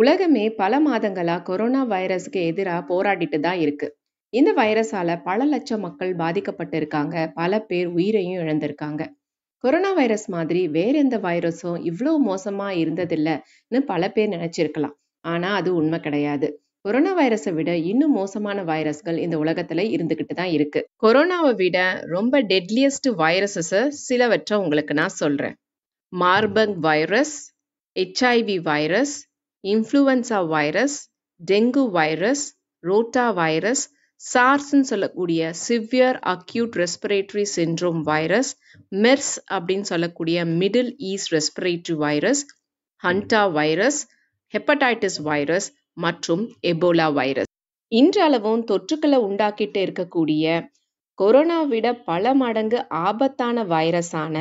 உலகமே பல மாதங்களா கொரோனா வைரஸுக்கு எதிராக போராடிட்டு தான் இருக்கு இந்த வைரஸால பல லட்சம் மக்கள் பாதிக்கப்பட்டிருக்காங்க பல பேர் உயிரையும் இழந்திருக்காங்க கொரோனா வைரஸ் மாதிரி வேற எந்த வைரஸும் இவ்வளவு மோசமா இருந்ததில்லைன்னு பல பேர் நினைச்சிருக்கலாம் ஆனா அது உண்மை கிடையாது கொரோனா வைரஸை விட இன்னும் மோசமான வைரஸ்கள் இந்த உலகத்துல இருந்துகிட்டு தான் இருக்கு கொரோனாவை விட ரொம்ப டெட்லியஸ்ட் வைரஸஸ் சிலவற்றை உங்களுக்கு நான் சொல்றேன் Marburg virus HIV virus influenza virus dengue virus rota virus சார்ஸ்ன்னு சொல்லக்கூடிய severe acute respiratory syndrome virus MERS அப்படின்னு சொல்லக்கூடிய middle east respiratory virus hanta virus hepatitis virus மற்றும் எபோலா வைரஸ் இன்றளவும் தொற்றுக்களை உண்டாக்கிட்டு இருக்கக்கூடிய கொரோனா விட பல மடங்கு ஆபத்தான வைரஸான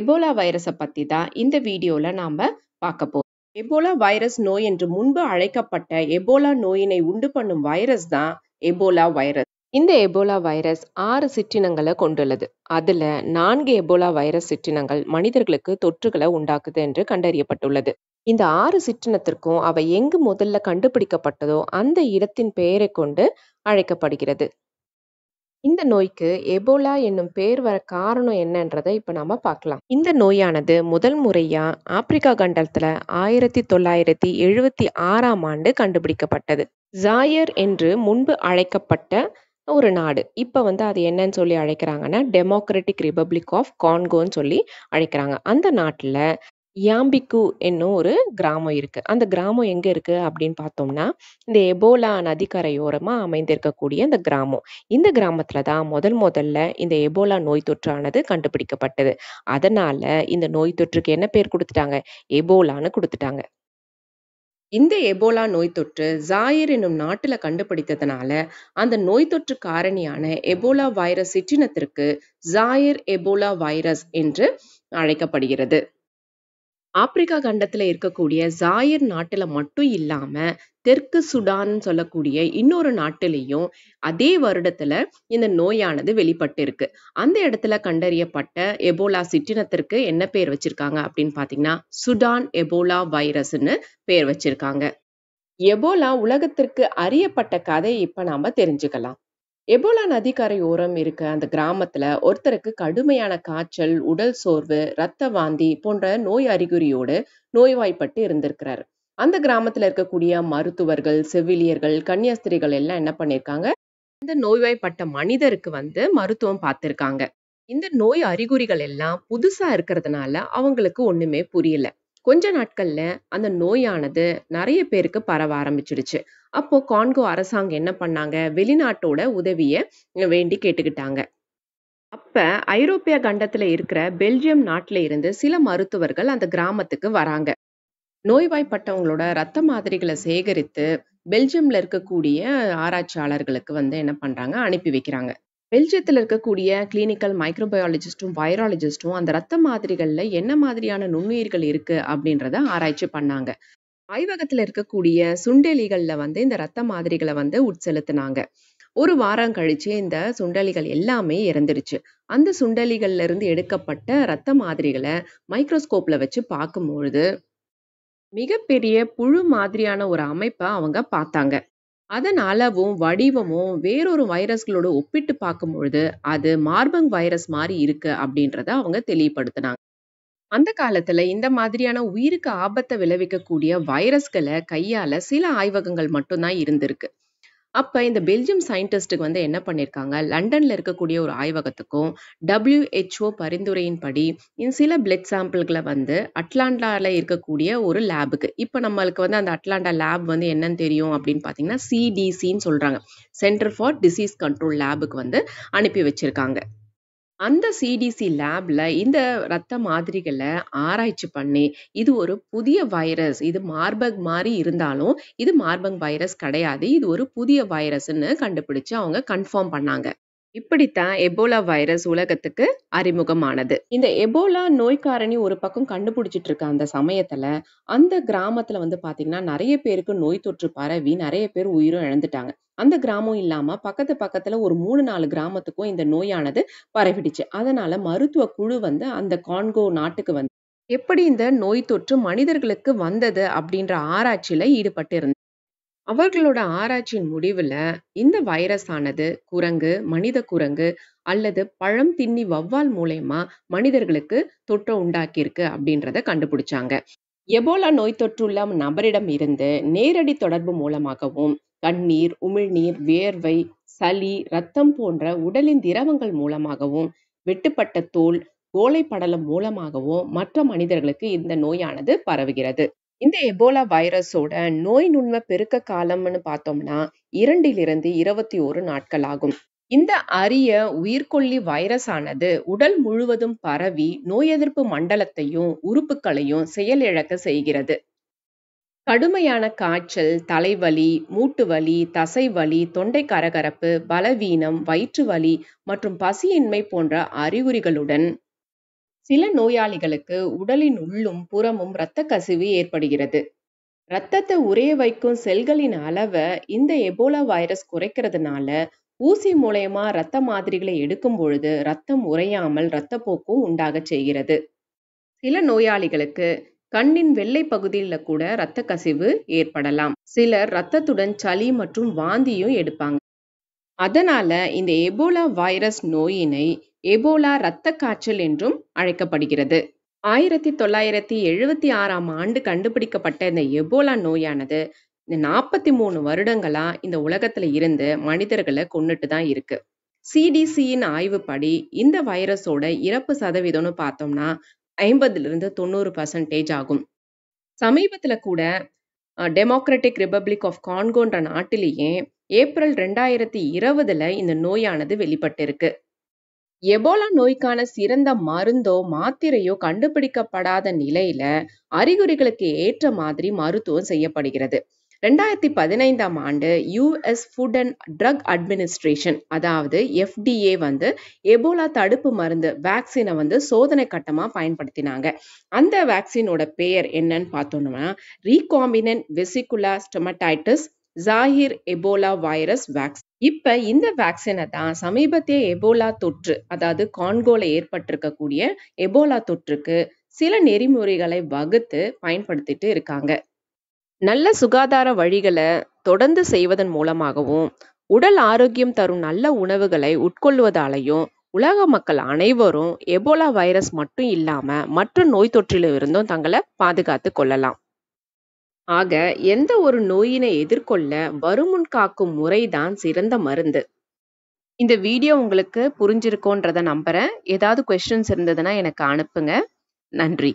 எபோலா வைரஸை பற்றி தான் இந்த வீடியோவில் நாம் பார்க்க போகிறோம் எபோலா வைரஸ் நோய் என்று முன்பு அழைக்கப்பட்ட எபோலா நோயினை உண்டு பண்ணும் வைரஸ் தான் எபோலா வைரஸ் இந்த எபோலா வைரஸ் ஆறு சிற்றினங்களை கொண்டுள்ளது அதுல நான்கு எபோலா வைரஸ் சிற்றினங்கள் மனிதர்களுக்கு தொற்றுகளை உண்டாக்குது என்று கண்டறியப்பட்டுள்ளது இந்த ஆறு சிற்றினத்திற்கும் அவை எங்கு முதல்ல கண்டுபிடிக்கப்பட்டதோ அந்த இடத்தின் பெயரை கொண்டு அழைக்கப்படுகிறது இந்த நோய்க்கு எபோலா என்னும் பேர் வர காரணம் என்னன்றதை இப்ப நாம பார்க்கலாம் இந்த நோயானது முதல் முறையா ஆப்பிரிக்கா கண்டத்துல ஆயிரத்தி தொள்ளாயிரத்தி எழுபத்தி ஆறாம் ஆண்டு கண்டுபிடிக்கப்பட்டது ஜாயர் என்று முன்பு அழைக்கப்பட்ட ஒரு நாடு இப்போ வந்து அது என்னன்னு சொல்லி அழைக்கிறாங்கன்னா டெமோக்ராட்டிக் ரிபப்ளிக் ஆஃப் கான்கோன்னு சொல்லி அழைக்கிறாங்க அந்த நாட்டில் யாம்பிக்கு என்னும் ஒரு கிராமம் இருக்குது அந்த கிராமம் எங்கே இருக்குது அப்படின்னு பார்த்தோம்னா இந்த எபோலா நதிக்கரையோரமாக அமைந்திருக்கக்கூடிய அந்த கிராமம் இந்த கிராமத்தில் தான் முதல் முதல்ல இந்த எபோலா நோய் தொற்றானது கண்டுபிடிக்கப்பட்டது அதனால் இந்த நோய் தொற்றுக்கு என்ன பேர் கொடுத்துட்டாங்க எபோலான்னு கொடுத்துட்டாங்க இந்த எபோலா நோய் தொற்று ஜாயிர் என்னும் நாட்டில் கண்டுபிடித்ததுனால அந்த நோய் தொற்று காரணியான எபோலா வைரஸ் சிற்றினத்திற்கு ஜாயிர் எபோலா வைரஸ் என்று அழைக்கப்படுகிறது ஆப்பிரிக்கா கண்டத்துல இருக்கக்கூடிய ஜாயிர் நாட்டுல மட்டும் இல்லாம தெற்கு சுடான்னு சொல்லக்கூடிய இன்னொரு நாட்டிலையும் அதே வருடத்துல இந்த நோயானது வெளிப்பட்டு இருக்கு அந்த இடத்துல கண்டறியப்பட்ட எபோலா சிற்றினத்திற்கு என்ன பேர் வச்சிருக்காங்க அப்படின்னு பாத்தீங்கன்னா சுடான் எபோலா வைரஸ்னு பேர் வச்சிருக்காங்க எபோலா உலகத்திற்கு அறியப்பட்ட கதை இப்ப நாம தெரிஞ்சுக்கலாம் எபோலா நதிக்கரையோரம் இருக்க அந்த கிராமத்துல ஒருத்தருக்கு கடுமையான காய்ச்சல் உடல் சோர்வு ரத்த வாந்தி போன்ற நோய் அறிகுறியோடு நோய்வாய்ப்பட்டு இருந்திருக்கிறாரு அந்த கிராமத்துல இருக்கக்கூடிய மருத்துவர்கள் செவிலியர்கள் கன்னியாஸ்திரிகள் எல்லாம் என்ன பண்ணிருக்காங்க இந்த நோய்வாய்ப்பட்ட மனிதருக்கு வந்து மருத்துவம் பார்த்திருக்காங்க இந்த நோய் அறிகுறிகள் எல்லாம் புதுசா இருக்கிறதுனால அவங்களுக்கு ஒண்ணுமே புரியல கொஞ்ச நாட்கள்ல அந்த நோயானது நிறைய பேருக்கு பரவ ஆரம்பிச்சிடுச்சு அப்போ கான்கோ அரசாங்கம் என்ன பண்ணாங்க வெளிநாட்டோட உதவிய வேண்டி கேட்டுக்கிட்டாங்க அப்ப ஐரோப்பிய கண்டத்துல இருக்கிற பெல்ஜியம் நாட்டுல இருந்து சில மருத்துவர்கள் அந்த கிராமத்துக்கு வராங்க நோய்வாய்ப்பட்டவங்களோட ரத்த மாதிரிகளை சேகரித்து பெல்ஜியம்ல இருக்கக்கூடிய ஆராய்ச்சியாளர்களுக்கு வந்து என்ன பண்றாங்க அனுப்பி வைக்கிறாங்க பெல்ஜியத்தில் இருக்கக்கூடிய கிளினிக்கல் மைக்ரோபயாலஜிஸ்ட்டும் வைரலஜிஸ்ட்டும் அந்த ரத்த மாதிரிகளில் என்ன மாதிரியான நுண்ணுயிர்கள் இருக்கு அப்படின்றத ஆராய்ச்சி பண்ணாங்க ஆய்வகத்தில் இருக்கக்கூடிய சுண்டெலிகளில் வந்து இந்த ரத்த மாதிரிகளை வந்து உட்செலுத்தினாங்க ஒரு வாரம் கழிச்சு இந்த சுண்டலிகள் எல்லாமே இறந்துருச்சு அந்த சுண்டலிகள்ல இருந்து எடுக்கப்பட்ட ரத்த மாதிரிகளை மைக்ரோஸ்கோப்ல வச்சு பார்க்கும்பொழுது மிகப்பெரிய புழு மாதிரியான ஒரு அமைப்பை அவங்க பார்த்தாங்க அதன் அளவும் வடிவமும் வேறொரு வைரஸ்களோட ஒப்பிட்டு பார்க்கும்பொழுது அது மார்பங் வைரஸ் மாதிரி இருக்கு அப்படின்றத அவங்க தெளிவுபடுத்தினாங்க அந்த காலத்துல இந்த மாதிரியான உயிருக்கு ஆபத்தை விளைவிக்கக்கூடிய வைரஸ்களை கையால சில ஆய்வகங்கள் மட்டும்தான் இருந்திருக்கு அப்போ இந்த பெல்ஜியம் சயின்டிஸ்ட்டுக்கு வந்து என்ன பண்ணியிருக்காங்க லண்டனில் இருக்கக்கூடிய ஒரு ஆய்வகத்துக்கும் டபிள்யூஹெச்ஓ பரிந்துரையின்படி சில பிளட் சாம்பிள்களை வந்து அட்லாண்டாவில் இருக்கக்கூடிய ஒரு லேபுக்கு இப்போ நம்மளுக்கு வந்து அந்த அட்லாண்டா லேப் வந்து என்னன்னு தெரியும் அப்படின்னு பார்த்தீங்கன்னா சிடிசின்னு சொல்கிறாங்க சென்டர் ஃபார் டிசீஸ் கண்ட்ரோல் லேபுக்கு வந்து அனுப்பி வச்சுருக்காங்க அந்த சிடிசி லேப்ல இந்த ரத்த மாதிரிகளை ஆராய்ச்சி பண்ணி இது ஒரு புதிய வைரஸ் இது மார்பக் மாதிரி இருந்தாலும் இது மார்பக் வைரஸ் கிடையாது இது ஒரு புதிய வைரஸ்ன்னு கண்டுபிடிச்சு அவங்க கன்ஃபார்ம் பண்ணாங்க இப்படித்தான் எபோலா வைரஸ் உலகத்துக்கு அறிமுகமானது இந்த எபோலா நோய்க்காரணி ஒரு பக்கம் கண்டுபிடிச்சிட்டு இருக்க அந்த சமயத்துல அந்த கிராமத்துல வந்து பாத்தீங்கன்னா நிறைய பேருக்கு நோய் தொற்று பரவி நிறைய பேர் உயிரும் இழந்துட்டாங்க அந்த கிராமம் இல்லாம பக்கத்து பக்கத்துல ஒரு மூணு நாலு கிராமத்துக்கும் இந்த நோயானது பரவிடுச்சு அதனால மருத்துவ குழு வந்து அந்த கான்கோ நாட்டுக்கு வந்து எப்படி இந்த நோய் தொற்று மனிதர்களுக்கு வந்தது அப்படின்ற ஆராய்ச்சியில ஈடுபட்டு இருந்தது அவர்களோட ஆராய்ச்சியின் முடிவுல இந்த வைரஸ் ஆனது குரங்கு மனித குரங்கு அல்லது பழம் தின்னி வவ்வால் மூலயமா மனிதர்களுக்கு தொற்றம் உண்டாக்கியிருக்கு அப்படின்றத கண்டுபிடிச்சாங்க எபோலா நோய் தொற்றுள்ள நபரிடம் இருந்து நேரடி தொடர்பு மூலமாகவும் கண்ணீர் உமிழ்நீர் வேர்வை சளி ரத்தம் போன்ற உடலின் திரவங்கள் மூலமாகவும் வெட்டுப்பட்ட தோல் கோலை படலம் மூலமாகவும் மற்ற மனிதர்களுக்கு இந்த நோயானது பரவுகிறது இந்த எபோலா வைரஸோட நோய் நுண்ம பெருக்க காலம்னு பார்த்தோம்னா இரண்டிலிருந்து இருபத்தி ஒரு நாட்கள் ஆகும் இந்த அரிய உயிர்கொல்லி வைரஸ் ஆனது உடல் முழுவதும் பரவி நோய் எதிர்ப்பு மண்டலத்தையும் உறுப்புகளையும் செயலிழக்க செய்கிறது கடுமையான காய்ச்சல் தலைவலி மூட்டு வலி தசை வலி தொண்டை கரகரப்பு பலவீனம் வயிற்று வலி மற்றும் பசியின்மை போன்ற அறிகுறிகளுடன் சில நோயாளிகளுக்கு உடலின் உள்ளும் புறமும் இரத்த கசிவு ஏற்படுகிறது ரத்தத்தை உறைய வைக்கும் செல்களின் அளவை இந்த எபோலா வைரஸ் குறைக்கிறதுனால ஊசி மூலயமா இரத்த மாதிரிகளை எடுக்கும் பொழுது ரத்தம் உறையாமல் இரத்தப்போக்கும் உண்டாக செய்கிறது சில நோயாளிகளுக்கு கண்ணின் வெள்ளை பகுதியில கூட இரத்த கசிவு ஏற்படலாம் சிலர் ரத்தத்துடன் சளி மற்றும் வாந்தியும் எடுப்பாங்க அதனால இந்த எபோலா வைரஸ் நோயினை எபோலா இரத்த காய்ச்சல் என்றும் அழைக்கப்படுகிறது ஆயிரத்தி தொள்ளாயிரத்தி எழுபத்தி ஆறாம் ஆண்டு கண்டுபிடிக்கப்பட்ட இந்த எபோலா நோயானது இந்த நாற்பத்தி மூணு வருடங்களா இந்த உலகத்துல இருந்து மனிதர்களை கொண்டுட்டு தான் இருக்கு சிடிசியின் ஆய்வுப்படி இந்த வைரஸோட இறப்பு சதவீதம்னு பார்த்தோம்னா ஐம்பதுல இருந்து தொண்ணூறு பர்சன்டேஜ் ஆகும் சமீபத்துல கூட டெமோக்ராட்டிக் ரிபப்ளிக் ஆஃப் கான்கோன்ற நாட்டிலேயே ஏப்ரல் ரெண்டாயிரத்தி இருபதுல இந்த நோயானது வெளிப்பட்டிருக்கு எபோலா நோய்க்கான சிறந்த மருந்தோ மாத்திரையோ கண்டுபிடிக்கப்படாத நிலையில அறிகுறிகளுக்கு ஏற்ற மாதிரி மருத்துவம் செய்யப்படுகிறது ரெண்டாயிரத்தி பதினைந்தாம் ஆண்டு US food and drug administration அதாவது எஃப்டிஏ வந்து எபோலா தடுப்பு மருந்து வேக்சினை வந்து சோதனை கட்டமாக பயன்படுத்தினாங்க அந்த வேக்சினோட பெயர் என்னன்னு பார்த்தோம்னா recombinant vesicular stomatitis Zaire Ebola virus vaccine இப்ப இந்த வேக்சினை தான் சமீபத்திய எபோலா தொற்று அதாவது கான்கோல ஏற்பட்டிருக்கக்கூடிய எபோலா தொற்றுக்கு சில நெறிமுறைகளை வகுத்து பயன்படுத்திட்டு இருக்காங்க நல்ல சுகாதார வழிகளை தொடர்ந்து செய்வதன் மூலமாகவும் உடல் ஆரோக்கியம் தரும் நல்ல உணவுகளை உட்கொள்வதாலையும் உலக மக்கள் அனைவரும் எபோலா வைரஸ் மட்டும் இல்லாம மற்ற நோய் தொற்றிலிருந்தும் தங்களை பாதுகாத்து கொள்ளலாம் ஆக எந்த ஒரு நோயினை எதிர்கொள்ள வருமுன் காக்கும் முறைதான் சிறந்த மருந்து இந்த வீடியோ உங்களுக்கு புரிஞ்சிருக்கோன்றதை நம்புகிறேன் ஏதாவது கொஸ்டின்ஸ் இருந்ததுன்னா எனக்கு அனுப்புங்க நன்றி